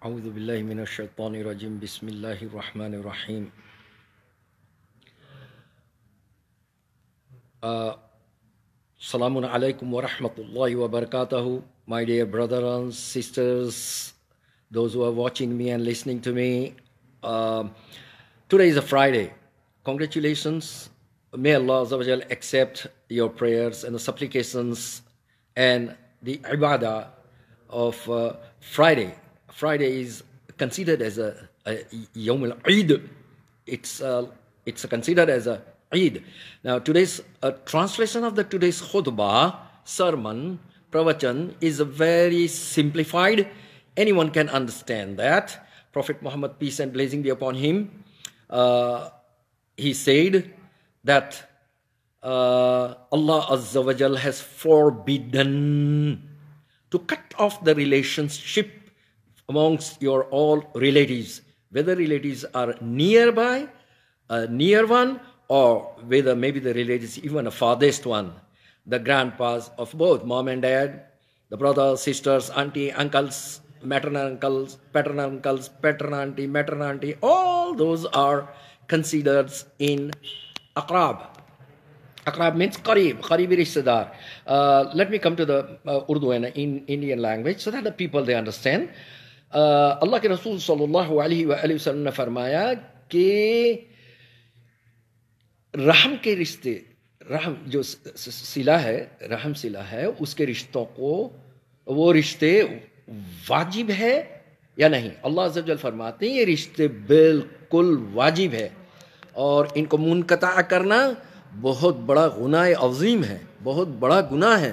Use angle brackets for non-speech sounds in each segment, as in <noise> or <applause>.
أعوذ بالله من الشيطان الرجيم بسم الله الرحمن الرحيم السلام عليكم ورحمة الله وبركاته My dear brothers and sisters, those who are watching me and listening to me, uh, today is a Friday. Congratulations. May Allah accept your prayers and the supplications and the ibadah of uh, Friday. Friday is considered as a, a Yom al Eid. It's, uh, it's considered as a Eid. Now, today's uh, translation of the today's khutbah, sermon, pravachan is very simplified. Anyone can understand that. Prophet Muhammad, peace and blessing be upon him, uh, he said that uh, Allah Azza wa Jal has forbidden to cut off the relationship amongst your all relatives, whether relatives are nearby, a near one, or whether maybe the relatives, even a farthest one, the grandpas of both mom and dad, the brothers, sisters, auntie, uncles, maternal uncles, paternal uncles, paternal auntie, maternal auntie, all those are considered in akrab. Akrab means qarib, qaribi rishtadar. Uh, let me come to the uh, Urdu in Indian language so that the people they understand. अल्लाह के रसूल सल्लल्लाहु अलैहि वसल्लम ने फरमाया कि रहम के रिश्ते रहम जो सिला है रहम सिला है उसके रिश्तों को वो रिश्ते वाजिब है या नहीं अल्लाह जल फरमाते हैं ये रिश्ते बिल्कुल वाजिब है और इनको मुनकता करना बहुत बड़ा गुनाह अजीम है बहुत बड़ा गुनाह है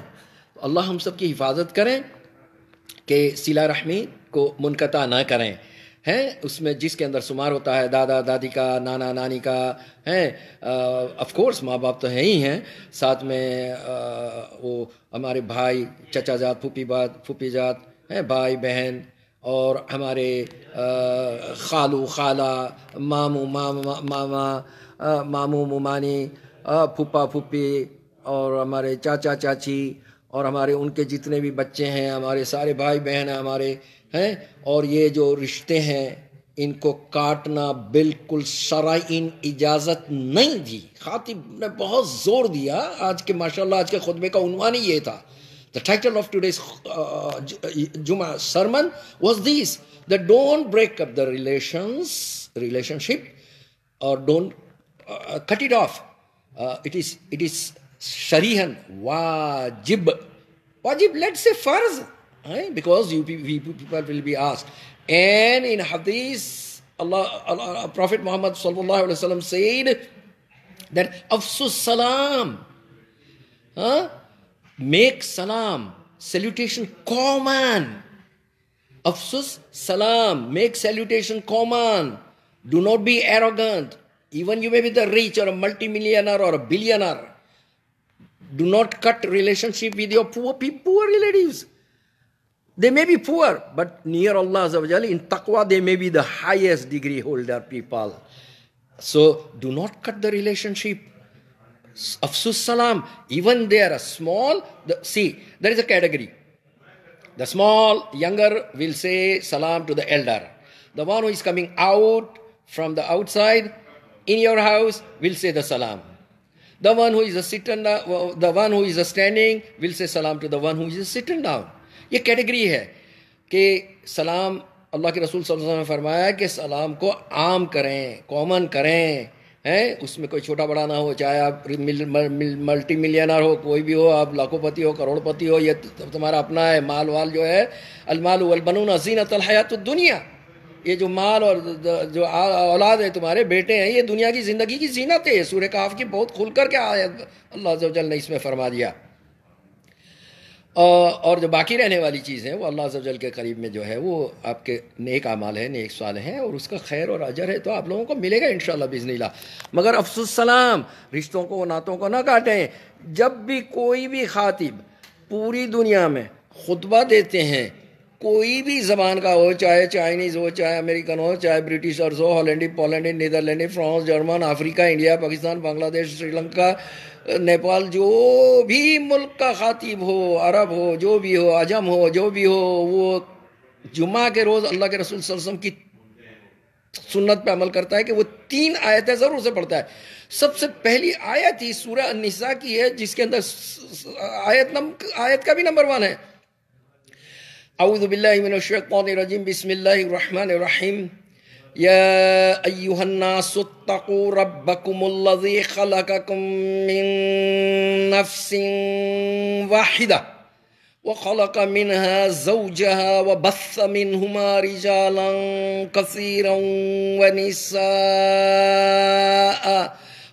तो अल्लाह हम सब की हिफाजत करें कि सिला रहमी को मुनकता ना करें हैं उसमें जिसके अंदर शुमार होता है दादा दादी का नाना नानी का हैं ऑफ कोर्स माँ बाप तो हैं ही हैं साथ में आ, वो हमारे भाई चचा जात फूफी बात फूफी जात हैं भाई बहन और हमारे खालू खाला मामू मामा मामा मामू मुमानी फूफा फूफी और हमारे चाचा चाची और हमारे उनके जितने भी बच्चे हैं हमारे सारे भाई बहन हैं हमारे हैं और ये जो रिश्ते हैं इनको काटना बिल्कुल शराइन इजाज़त नहीं दी खातिब ने बहुत ज़ोर दिया आज के माशाल्लाह आज के खुतबे का उनवान ही ये था the title of today's Juma sermon was this the don't break up the relations relationship और don't cut it off it is it is sharihan, wajib. Wajib, let's say farz, right? because you people will be asked. And in hadith, Allah, Allah Prophet Muhammad said that afsus salam, huh? make salam, salutation common. Afsus salam, make salutation common. Do not be arrogant. Even you may be the rich or a multimillionaire or a billionaire. Do not cut relationship with your poor poor relatives. They may be poor, but near Allah Azza in taqwa they may be the highest degree holder people. So do not cut the relationship. Afsus salam, even they are small. The, see, there is a category. The small, younger will say salam to the elder. The one who is coming out from the outside in your house will say the salam. The one who is sitting down, the one who is standing will say salam to the one who is sitting down. ये category है कि सलाम अल्लाह के रसूल सल्लल्लाहु अलैहि वसल्लम ने फरमाया कि सलाम को आम करें कॉमन करें हैं उसमें कोई छोटा बड़ा ना हो चाहे आप मिल, मिल, मल्टी मिलियनर हो कोई भी हो आप लाखोंपति हो करोड़पति हो ये तुम्हारा अपना है माल वाल जो है अलमाल वलबनून हसीनत हयात दुनिया ये जो माल और जो औलाद है तुम्हारे बेटे हैं ये दुनिया की ज़िंदगी की जीनत है सूर्य काफ की बहुत खुल कर के आयत अल्लाह जल ने इसमें फरमा दिया और जो बाकी रहने वाली चीज़ है वो अल्लाह जल के करीब में जो है वो आपके नेक अमाल है नेक साल हैं और उसका खैर और अजर है तो आप लोगों को मिलेगा इन शबिजनीला मगर अफसोसलाम रिश्तों को नातों को ना काटें जब भी कोई भी खातिब पूरी दुनिया में खुतबा देते हैं कोई भी ज़बान का हो चाहे चाइनीज़ हो चाहे अमेरिकन हो चाहे ब्रिटिशर्स हो हॉलैंडी पोलैंडी नीदरलैंडी France German Africa India Pakistan Bangladesh Sri Lanka Nepal जो भी मुल्क का खातिब हो अरब हो जो भी हो अजम हो जो भी हो वो जुमा के रोज़ अल्लाह के रसूल सरसम की सुन्नत पे अमल करता है कि वो तीन आयतें ज़रूर से पढ़ता है सबसे पहली आयत ही सूर्य निसा की है जिसके अंदर आयत नम आयत का भी नंबर वन है أعوذ بالله من الشيطان الرجيم بسم الله الرحمن الرحيم يا أيها الناس اتقوا ربكم الذي خلقكم من نفس واحدة وخلق منها زوجها وبث منهما رجالا كثيرا ونساء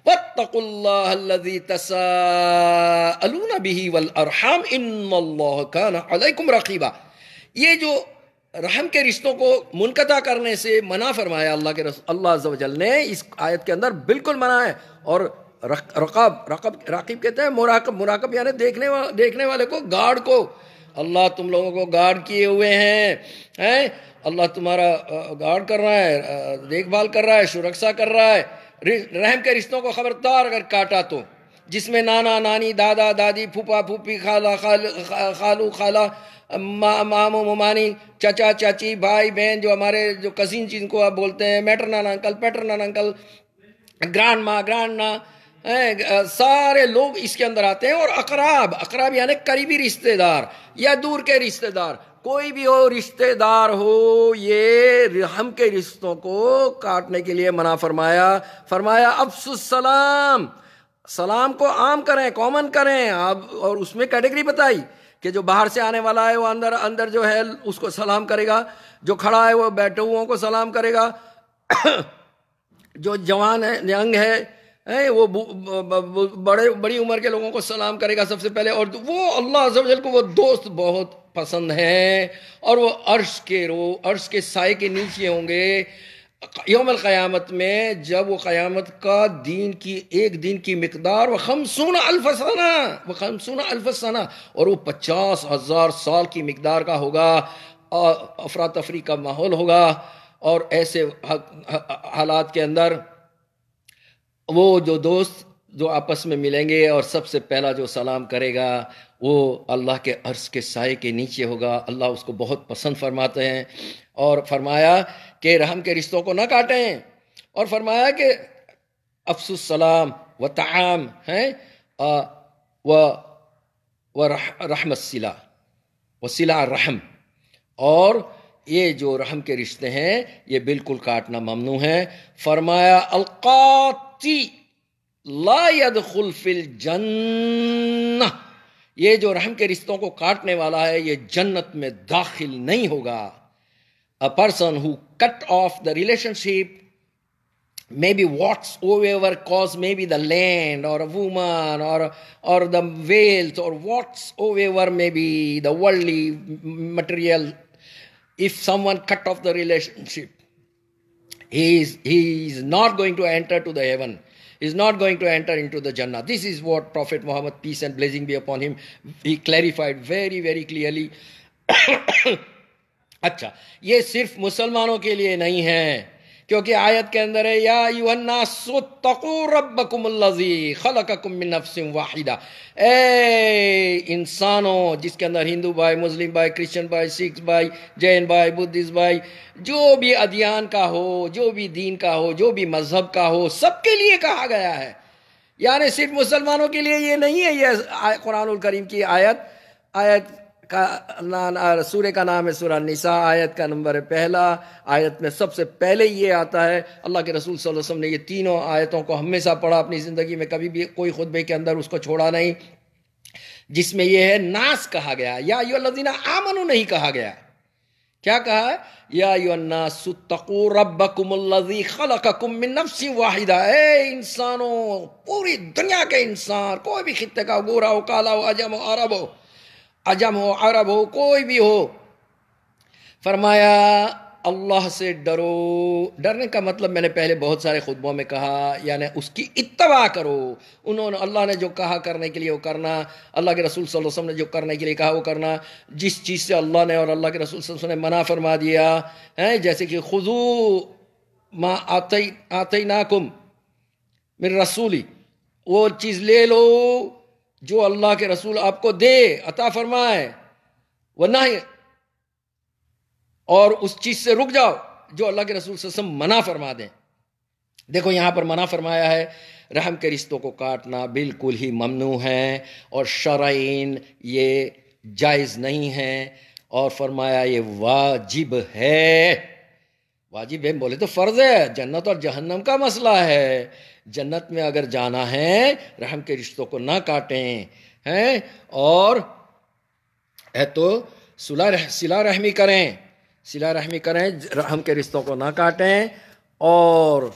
واتقوا الله الذي تساءلون به والأرحام إن الله كان عليكم رقيباً ये जो रहम के रिश्तों को मुनकता करने से मना फरमाया अल्लाह के अल्लाह जल ने इस आयत के अंदर बिल्कुल मना है और रकब रकब राकिब कहते हैं मुराकब मुराकब यानी देखने वा, देखने वाले को गार्ड को अल्लाह तुम लोगों को गार्ड किए हुए हैं हैं अल्लाह तुम्हारा गार्ड कर रहा है देखभाल कर रहा है सुरक्षा कर रहा है रहम के रिश्तों को खबरदार अगर काटा तो जिसमें नाना नानी दादा दादी फूफा फूफी खाला खाल खालू खाला मामो ममानी चाचा चाची भाई बहन जो हमारे जो कजिन जिनको आप बोलते हैं maternal uncle paternal uncle grandma grand ना सारे लोग इसके अंदर आते हैं और अकराब अकराब यानी करीबी रिश्तेदार या दूर के रिश्तेदार कोई भी हो रिश्तेदार हो ये हम के रिश्तों को काटने के लिए मना फरमाया फरमाया अब सलाम सलाम को आम करें कॉमन करें आप और उसमें कैटेगरी बताई कि जो बाहर से आने वाला है वो अंदर अंदर जो है उसको सलाम करेगा जो खड़ा है वो बैठे हुओं को सलाम करेगा जो जवान है यंग है ए, वो बड़े बड़ी उम्र के लोगों को सलाम करेगा सबसे पहले और तो वो अल्लाह अजल को वो दोस्त बहुत पसंद है और वो अर्श के रो अर्श के साय के नीचे होंगे योम क़यामत में जब वो क़यामत का दिन की एक दिन की मकदार व खमसून अल्फसाना व खमसून अल्फसाना और वो पचास हज़ार साल की मकदार का होगा और अफरा तफरी का माहौल होगा और ऐसे हालात के अंदर वो जो दोस्त जो आपस में मिलेंगे और सबसे पहला जो सलाम करेगा वो अल्लाह के अर्श के साय के नीचे होगा अल्लाह उसको बहुत पसंद फरमाते हैं और फरमाया कि रहम के रिश्तों को ना काटें और फरमाया कि अफसुस सलाम व तमाम हैं व व रहमत सिला रहम और ये जो रहम के रिश्ते हैं ये बिल्कुल काटना ममनू है फरमाया अलकाती लायद खुलफिल जन्न ये जो रहम के रिश्तों को काटने वाला है ये जन्नत में दाखिल नहीं होगा a person who cut off the relationship may be whatsoever cause may be the land और वूमन और और द वेल्थ और whatsoever may be the worldly material if one cut off the relationship he is not going to enter to the heaven is not going to enter into the Jannah. This is what Prophet Muhammad, peace and blessing be upon him, he clarified very, very clearly. अच्छा ये सिर्फ मुसलमानों के लिए नहीं है क्योंकि आयत के अंदर है या युना खल वाहिदा ए इंसानों जिसके अंदर हिंदू भाई मुस्लिम भाई क्रिश्चियन भाई सिख भाई जैन भाई बुद्धिस्ट भाई जो भी अध्ययन का हो जो भी दीन का हो जो भी मजहब का हो सबके लिए कहा गया है यानी सिर्फ मुसलमानों के लिए ये नहीं है यह कुरान करीम की आयत आयत का ना, सूर्य का नाम है सूर्य निसा आयत का नंबर है पहला आयत में सबसे पहले ये आता है अल्लाह के रसूल सल्लल्लाहु अलैहि वसल्लम ने ये तीनों आयतों को हमेशा पढ़ा अपनी ज़िंदगी में कभी भी कोई खुतबे के अंदर उसको छोड़ा नहीं जिसमें यह है नास कहा गया या यो लजीना आमनु नहीं कहा गया क्या कहा या यो नासू रबकुमल्लजी खलकुम मिन नफ्सी वाहिदा ए इंसानों पूरी दुनिया के इंसान कोई भी खित्ते का गोरा हो काला हो अजम हो अरब हो अजम हो अरब हो कोई भी हो फरमाया अल्लाह से डरो डरने का मतलब मैंने पहले बहुत सारे खुतबों में कहा यानी उसकी इतवा करो उन्होंने अल्लाह ने जो कहा करने के लिए वो करना अल्लाह के रसूल सल्लल्लाहु अलैहि वसल्लम ने जो करने के लिए कहा वो करना जिस चीज़ से अल्लाह ने और अल्लाह के रसूल वसल्लम ने मना फरमा दिया है जैसे कि खुजू माँ आते आते नाकुम मेरे रसूली वो चीज़ ले लो जो अल्लाह के रसूल आपको दे अता फरमाए वरना ही और उस चीज से रुक जाओ जो अल्लाह के रसूल सम मना फरमा दें देखो यहां पर मना फरमाया है रहम के रिश्तों को काटना बिल्कुल ही ममनू है और शराइन ये जायज़ नहीं है और फरमाया ये वाजिब है वाजी बहन बोले तो फ़र्ज़ है जन्नत और जहन्नम का मसला है जन्नत में अगर जाना है रहम के रिश्तों को ना काटें हैं और है तो सुला रह, सिला रहमी करें सिला रहमी करें रहम के रिश्तों को ना काटें और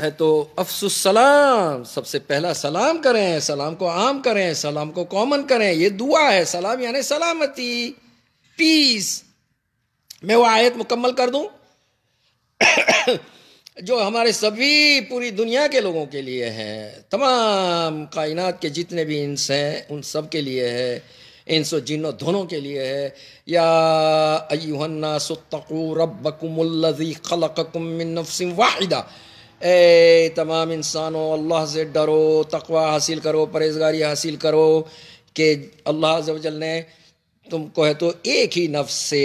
है तो अफसुस सलाम सबसे पहला सलाम करें सलाम को आम करें सलाम को कॉमन करें ये दुआ है सलाम यानी सलामती पीस मैं वो आयत मुकम्मल कर दूं <coughs> जो हमारे सभी पूरी दुनिया के लोगों के लिए हैं तमाम कायनात के जितने भी इंस हैं उन सब के लिए है इंसो जिनों दोनों के लिए है या अयुहन्ना सत्तकू रबकुमल्लजी खलकुम मिन वाहिदा ए तमाम इंसानों अल्लाह से डरो तकवा हासिल करो परहेजगारी हासिल करो कि अल्लाह जल ने तुमको है तो एक ही नफ्स से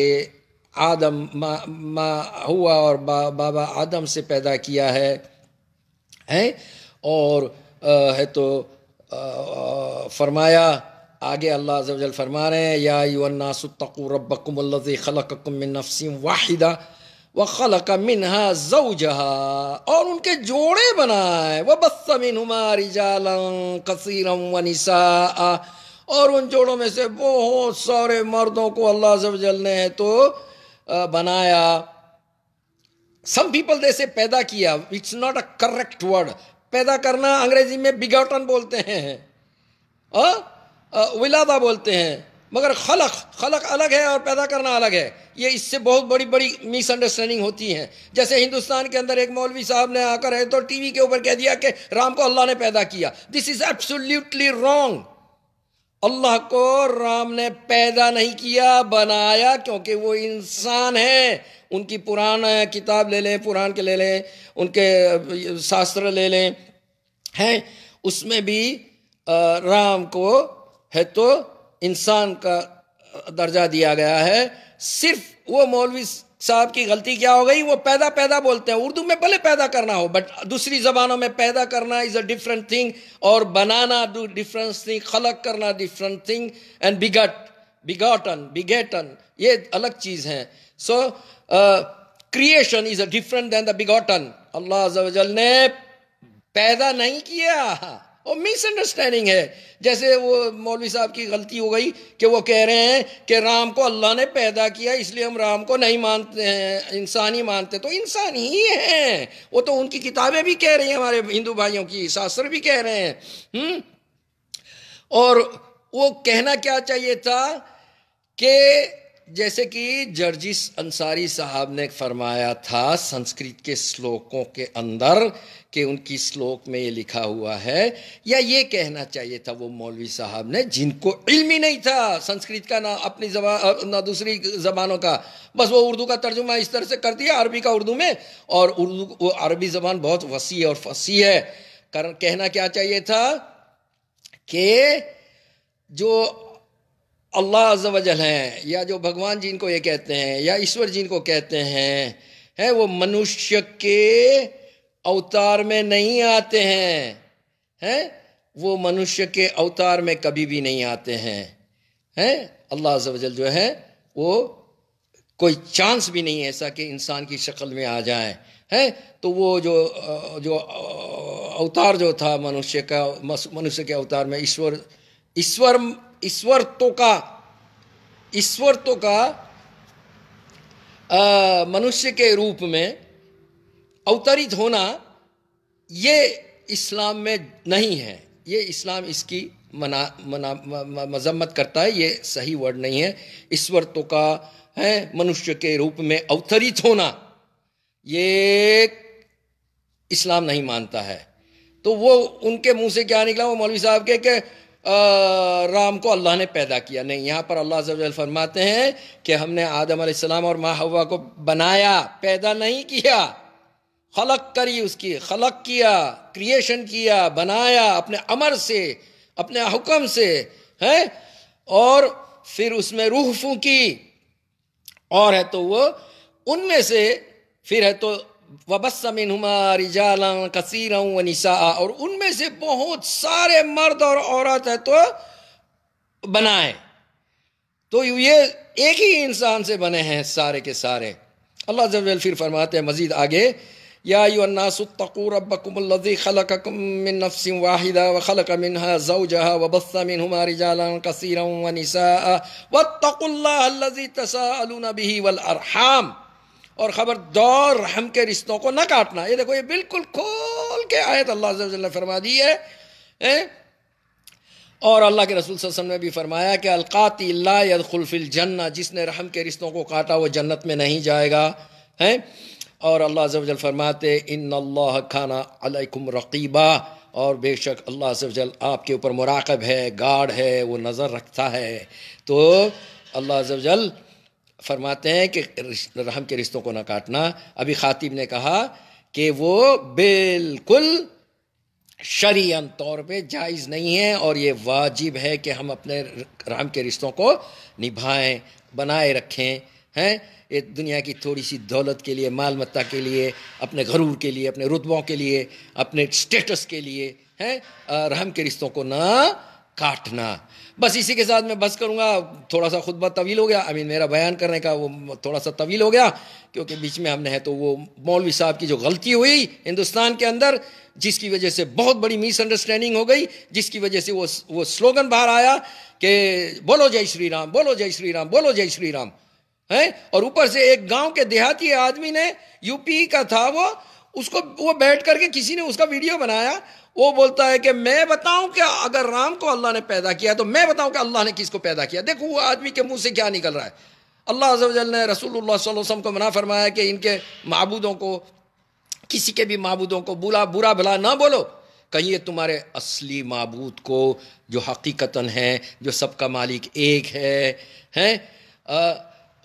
आदम माँ मा हुआ और बा, बाबा आदम से पैदा किया है हैं और आ, है तो आ, फरमाया आगे अल्लाह जल फरमा रहे हैं या युन्नासतकू रबकुमल्लि खलकुम नफसिम वाहिदा व खलक मिनहा जहा और उनके जोड़े बनाए वह बस मिन हमारी जालम कसीरम व निसा और उन जोड़ों में से बहुत सारे मर्दों को अल्लाह जल ने तो बनाया सम पीपल जैसे पैदा किया it's not a correct word पैदा करना अंग्रेजी में बिगौटन बोलते हैं विलादा बोलते हैं मगर खलक खलक अलग है और पैदा करना अलग है ये इससे बहुत बड़ी बड़ी मिसअंडरस्टैंडिंग होती है जैसे हिंदुस्तान के अंदर एक मौलवी साहब ने आकर है तो टीवी के ऊपर कह दिया कि राम को अल्लाह ने पैदा किया this is absolutely wrong Allah को राम ने पैदा नहीं किया बनाया क्योंकि वो इंसान है उनकी पुराना किताब ले लें पुराण के ले लें उनके शास्त्र ले लें हैं उसमें भी राम को है तो इंसान का दर्जा दिया गया है सिर्फ वो मौलवी साहब की गलती क्या हो गई वो पैदा पैदा बोलते हैं उर्दू में भले पैदा करना हो बट दूसरी ज़बानों में पैदा करना इज़ अ डिफरेंट थिंग और बनाना डिफरेंस थिंग खलक करना different thing and begot begotten begotten ये अलग चीज़ हैं so creation is a different than the begotten Allah ने पैदा नहीं किया और मिसअंडरस्टैंडिंग है जैसे वो मौलवी साहब की गलती हो गई कि वो कह रहे हैं कि राम को अल्लाह ने पैदा किया इसलिए हम राम को नहीं मानते हैं इंसान ही मानते तो इंसान ही हैं वो तो उनकी किताबें भी कह रही हैं हमारे हिंदू भाइयों की शास्त्र भी कह रहे हैं हुँ? हम्म? और वो कहना क्या चाहिए था कि जैसे कि जर्जिस अंसारी साहब ने फरमाया था संस्कृत के श्लोकों के अंदर कि उनकी श्लोक में ये लिखा हुआ है या ये कहना चाहिए था वो मौलवी साहब ने जिनको इल्म ही नहीं था संस्कृत का ना अपनी जबान ना दूसरी जबानों का बस वो उर्दू का तर्जुमा इस तरह से कर दिया अरबी का उर्दू में और उर्दू वो अरबी जबान बहुत वसी और फसी है कारण कहना क्या चाहिए था कि जो अल्लाह अजल हैं या जो भगवान जी इनको ये कहते हैं या ईश्वर जी इनको कहते हैं है वो मनुष्य के अवतार में नहीं आते हैं हैं वो मनुष्य के अवतार में कभी भी नहीं आते हैं हैं अल्लाह जवजल जो है वो कोई चांस भी नहीं है ऐसा कि इंसान की शक्ल में आ जाए हैं तो वो जो जो अवतार जो था मनुष्य का मनुष्य के अवतार में ईश्वर ईश्वर ईश्वर तो का ईश्वर तो का मनुष्य के रूप में अवतरित होना ये इस्लाम में नहीं है ये इस्लाम इसकी मना मना मजम्मत करता है ये सही वर्ड नहीं है ईश्वर तो का है मनुष्य के रूप में अवतरित होना ये इस्लाम नहीं मानता है तो वो उनके मुंह से क्या निकला वो मौलवी साहब के, के आ, राम को अल्लाह ने पैदा किया नहीं यहाँ पर अल्लाह जब फरमाते हैं कि हमने आदम सलाम और माह को बनाया पैदा नहीं किया खलक करी उसकी खलक किया क्रिएशन किया बनाया अपने अमर से अपने हुक्म से है और फिर उसमें रूह फूकी और है तो वो उनमें से फिर है तो वबस्सा मिन हमारी व निसा और उनमें से बहुत सारे मर्द और औरत है तो बनाए तो ये एक ही इंसान से बने हैं सारे के सारे अल्लाह जब फिर फरमाते हैं मज़ीद आगे यासुतकूरबकुमल्लि खलकम नफ़सिम वाहिदा व खलक मिनहा जौजहा वबस्सा मिनहुमा रिजालन कसीरा व निसा वत्तकुल्लाजी तसाअलून बिही वल अरहाम और ख़बरदार रहम के रिश्तों को ना काटना ये देखो ये बिल्कुल खोल के आयत अल्लाह ने फरमा दी है ए? और अल्लाह के रसूल वसम ने भी फरमाया कि अलकाती यदखुलफिल जन्ना जिसने रहम के रिश्तों को काटा वो जन्नत में नहीं जाएगा हैं और अल्लाह जल फरमाते इन अल्लाह खाना अलकुम रकीबा और बेशक अल्लाह जल आपके ऊपर मुराकब है गार्ड है वो नज़र रखता है तो अल्लाह जल फरमाते हैं कि रहम के रिश्तों को ना काटना अभी खातिब ने कहा कि वो बिल्कुल शरी तौर पे जायज़ नहीं है और ये वाजिब है कि हम अपने राम के रिश्तों को निभाएं बनाए रखें हैं ये दुनिया की थोड़ी सी दौलत के लिए माल मत्ता के लिए अपने घरूर के लिए अपने रुतबों के लिए अपने स्टेटस के लिए हैं रहम के रिश्तों को ना काटना बस इसी के साथ मैं बस करूँगा थोड़ा सा खुतबा तवील हो गया आई मीन मेरा बयान करने का वो थोड़ा सा तवील हो गया क्योंकि बीच में हमने है तो वो मौलवी साहब की जो गलती हुई हिंदुस्तान के अंदर जिसकी वजह से बहुत बड़ी मिसअंडरस्टैंडिंग हो गई जिसकी वजह से वो वो स्लोगन बाहर आया कि बोलो जय श्री राम बोलो जय श्री राम बोलो जय श्री राम हैं और ऊपर से एक गांव के देहाती आदमी ने यूपी का था वो उसको वो बैठ करके किसी ने उसका वीडियो बनाया वो बोलता है कि मैं बताऊं कि अगर राम को अल्लाह ने पैदा किया तो मैं बताऊं कि अल्लाह ने किसको पैदा किया देखो वो आदमी के मुंह से क्या निकल रहा है अल्लाह अजल ने रसूलुल्लाह वसम को मना फरमाया कि इनके महबूदों को किसी के भी महबूदों को बुला बुरा भला ना बोलो कहीं ये तुम्हारे असली महबूद को जो हकीकता है जो सबका मालिक एक है हैं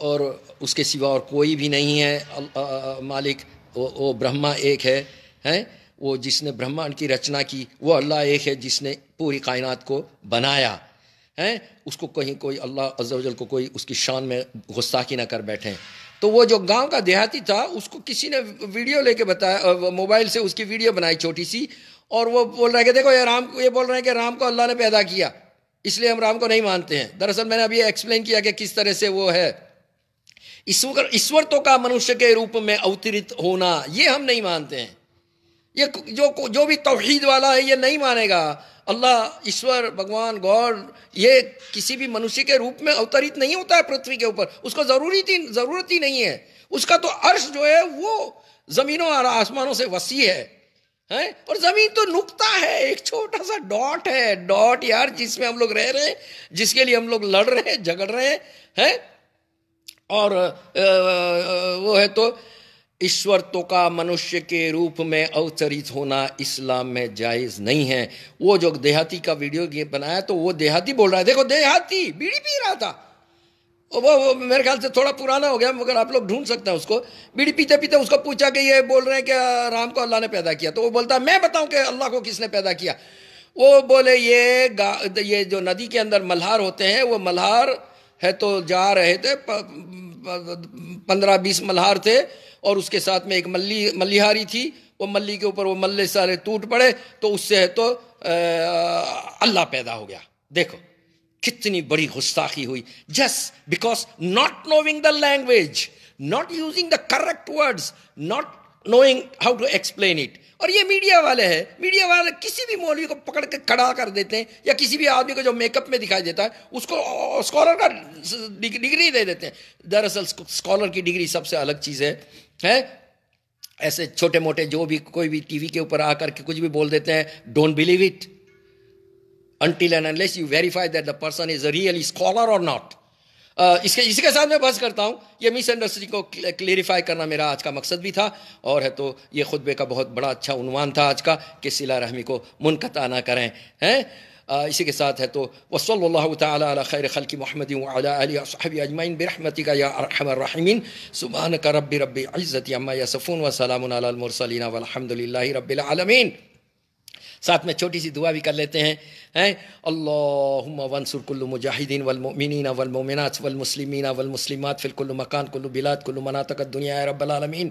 और उसके सिवा और कोई भी नहीं है आ, आ, मालिक वो, वो ब्रह्मा एक है हैं वो जिसने ब्रह्मांड की रचना की वो अल्लाह एक है जिसने पूरी कायनात को बनाया हैं उसको कहीं कोई अल्लाह अजल को कोई उसकी शान में की ना कर बैठे तो वो जो गांव का देहाती था उसको किसी ने वीडियो लेके बताया मोबाइल से उसकी वीडियो बनाई छोटी सी और वो बोल रहे हैं कि देखो ये राम ये बोल रहे हैं कि राम को अल्लाह ने पैदा किया इसलिए हम राम को नहीं मानते हैं दरअसल मैंने अभी एक्सप्लेन किया कि किस तरह से वो है ईश्वर ईश्वर तो का मनुष्य के रूप में अवतरित होना ये हम नहीं मानते हैं ये जो जो भी तोहहीद वाला है ये नहीं मानेगा अल्लाह ईश्वर भगवान गौर ये किसी भी मनुष्य के रूप में अवतरित नहीं होता है पृथ्वी के ऊपर उसको ज़रूरी थी ज़रूरत ही नहीं है उसका तो अर्श जो है वो ज़मीनों और आसमानों से वसी है है और ज़मीन तो नुकता है एक छोटा सा डॉट है डॉट यार जिसमें हम लोग रह रहे हैं जिसके लिए हम लोग लड़ रहे हैं झगड़ रहे हैं है? और वो है तो ईश्वर तो का मनुष्य के रूप में अवतरित होना इस्लाम में जायज़ नहीं है वो जो देहाती का वीडियो बनाया तो वो देहाती बोल रहा है देखो देहाती बीड़ी पी रहा था वो वो मेरे ख्याल से थोड़ा पुराना हो गया मगर आप लोग ढूंढ सकते हैं उसको बीड़ी पीते पीते उसको पूछा कि ये बोल रहे हैं कि राम को अल्लाह ने पैदा किया तो वो बोलता है मैं बताऊं कि अल्लाह को किसने पैदा किया वो बोले ये ये जो नदी के अंदर मल्हार होते हैं वो मल्हार है तो जा रहे थे पंद्रह बीस मल्हार थे और उसके साथ में एक मल्ली मल्लिहारी थी वो मल्ली के ऊपर वो मल्ले सारे टूट पड़े तो उससे है तो अल्लाह पैदा हो गया देखो कितनी बड़ी गुस्ताखी हुई just because not knowing the language not using the correct words not knowing how to explain it और ये मीडिया वाले हैं मीडिया वाले किसी भी मौलवी को पकड़ के खड़ा कर देते हैं या किसी भी आदमी को जो मेकअप में दिखाई देता है उसको स्कॉलर का डिग्री दे देते हैं दरअसल स्कॉलर की डिग्री सबसे अलग चीज़ है है ऐसे छोटे मोटे जो भी कोई भी टीवी के ऊपर आकर के कुछ भी बोल देते हैं don't believe it until and unless you verify that the person is a really scholar और नॉट इसके इसी के साथ मैं बस करता हूँ ये मिस मिसअंडरस्टैंडिंग को क्लेरिफाई करना मेरा आज का मकसद भी था और है तो ये खुतबे का बहुत बड़ा अच्छा उनवान था आज का कि सिला रहमी को मुनकता ना करें हैं इसी के साथ है तो वसल तैर खैर की महमद वहब अजमाइन बरहमती का या का रब रब इज़्ज़त अम्मा यसफ़ून वसलामसलिन वलहमदिल्ला रबालमीन साथ में छोटी सी दुआ भी कर लेते हैं हैं अल्लाहमसरकुल्ल मुजाहिदीन वलमिन वलमोमिनत वलमसलिमिन वलमसलिमत फ़िलकुल मकान कुल्लु बिलात कुल्लु मनातक दुनिया रबालमीन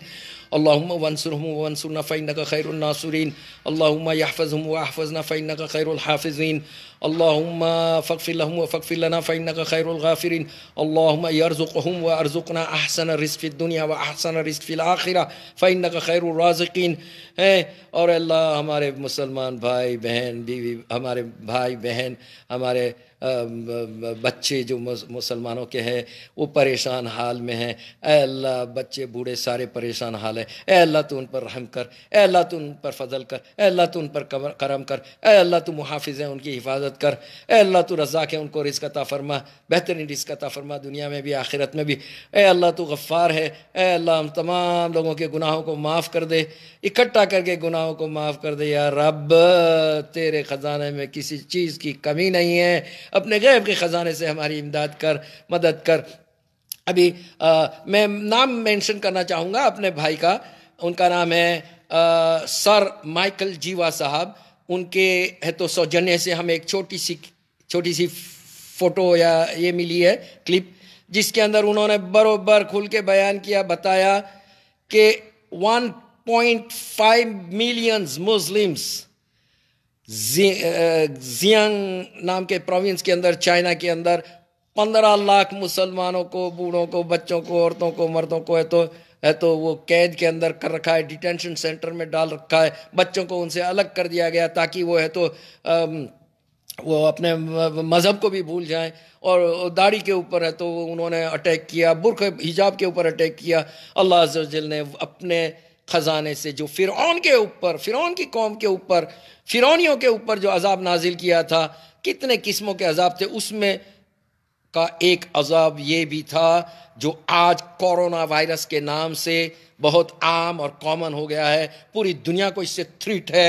अल्लाम वनसरहम वनसर नफ़ैन का खैरनासरीन अल्लाम याफ़ज़म वाहफ़ज़ नफ़ैन का खैरहाफ़ीन अल्लाम फ़िलम फ़िलना फ़ैन का खैरगाफ़रीन अल्लाम यरज़ुकहम व अरज़ुकना अहसन रिसफ़ दुनिया व अहसन रिसफ़िल आखिर फ़ैन का खैरराज़िकीन हैं और अल्लाह हमारे मुसलमान भाई बहन बीवी हमारे भाई बहन हमारे बच्चे जो मुसलमानों के हैं वो परेशान हाल में हैं अल्लाह बच्चे बूढ़े सारे परेशान हाल है ए अल्लाह तो उन पर रहम कर ए अल्लाह तो उन पर फजल कर ए अल्लाह तो उन पर करम कर ए अल्लाह तो मुहाफिज है उनकी हिफाजत कर ए अल्लाह तो रजाक है उनको रिस्क अता फरमा बेहतरीन रिस्क अता फरमा दुनिया में भी आखिरत में भी ए अल्लाह तो गफ़ार है ए अल्लाह हम तमाम लोगों के गुनाहों को माफ़ कर दे इकट्ठा करके गुनाहों को माफ़ कर दे या रब तेरे ख़जाने में किसी चीज़ की कमी नहीं है अपने गैब के ख़जाने से हमारी इमदाद कर मदद कर अभी आ, मैं नाम मेंशन करना चाहूँगा अपने भाई का उनका नाम है आ, सर माइकल जीवा साहब उनके है तो सौजन्य से हमें एक छोटी सी छोटी सी फ़ोटो या ये मिली है क्लिप जिसके अंदर उन्होंने बरोबर खुल के बयान किया बताया कि 1.5 मिलियंस मुस्लिम्स जियांग uh, नाम के प्रोविंस के अंदर चाइना के अंदर पंद्रह लाख मुसलमानों को बूढ़ों को बच्चों को औरतों को मर्दों को है तो है तो वो कैद के अंदर कर रखा है डिटेंशन सेंटर में डाल रखा है बच्चों को उनसे अलग कर दिया गया ताकि वो है तो आम, um, वो अपने मज़हब को भी भूल जाएं और दाढ़ी के ऊपर है तो उन्होंने अटैक किया बुरख हिजाब के ऊपर अटैक किया अल्लाह जल ने अपने ख़जाने से जो फिर के ऊपर फ़िरौन की कौम के ऊपर फ़िरौनियों के ऊपर जो अजाब नाजिल किया था कितने किस्मों के अजाब थे उसमें का एक अजाब ये भी था जो आज कोरोना वायरस के नाम से बहुत आम और कॉमन हो गया है पूरी दुनिया को इससे थ्रीट है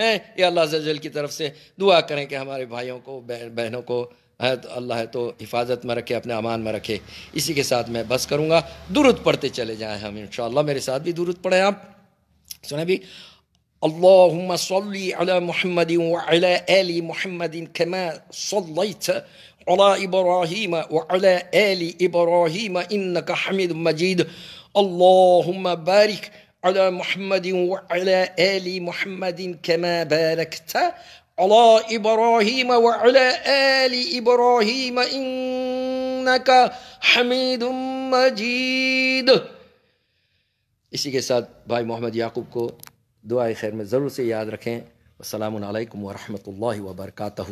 हैं ये अल्लाह जल की तरफ से दुआ करें कि हमारे भाइयों को बहनों को है तो अल्लाह है तो हिफाजत में रखे अपने अमान में रखे इसी के साथ मैं बस करूँगा दुरुद पढ़ते चले जाएँ हम इन मेरे साथ भी दुरुद पढ़ें आप सुने भी اللهم صل على محمد وعلى آل محمد كما صليت على إبراهيم وعلى آل إبراهيم إنك حميد مجيد اللهم بارك على محمد وعلى آل محمد كما باركت على إبراهيم وعلى آل إبراهيم إنك حميد مجيد اسی کے ساتھ بھائی محمد یعقوب کو دعائے خیر میں ضرور سے یاد رکھیں السلام علیکم ورحمۃ اللہ وبرکاتہ